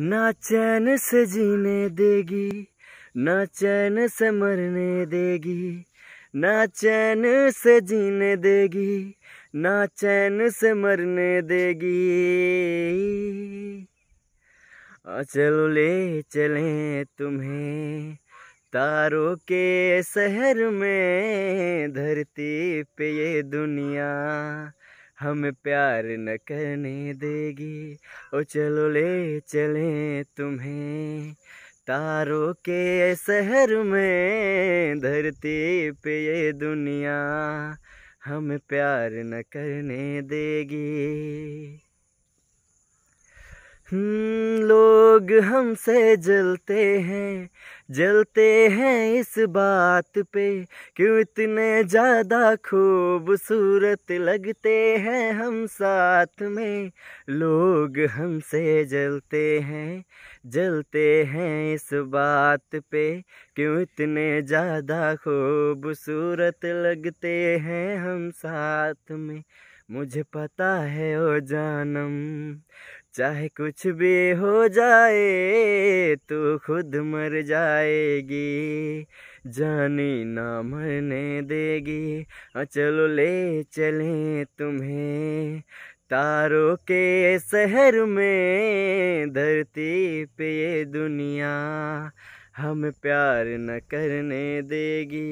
ना चैन से जीने देगी ना चैन से मरने देगी ना चैन से जीने देगी ना चैन से मरने देगी आ चलो ले चले तुम्हें तारों के शहर में धरती पे ये दुनिया हमें प्यार न करने देगी ओ चलो ले चले तुम्हें तारों के शहर में धरती पे ये दुनिया हमें प्यार न करने देगी हम्म लोग हमसे जलते हैं जलते हैं इस बात पे क्यों इतने ज़्यादा खूबसूरत लगते हैं हम साथ में लोग हमसे जलते हैं जलते हैं इस बात पे क्यों इतने ज़्यादा खूबसूरत लगते हैं हम साथ में मुझे पता है ओ जानम चाहे कुछ भी हो जाए तो खुद मर जाएगी जानी ना मरने देगी हाँ चलो ले चलें तुम्हें तारों के शहर में धरती पे ये दुनिया हम प्यार न करने देगी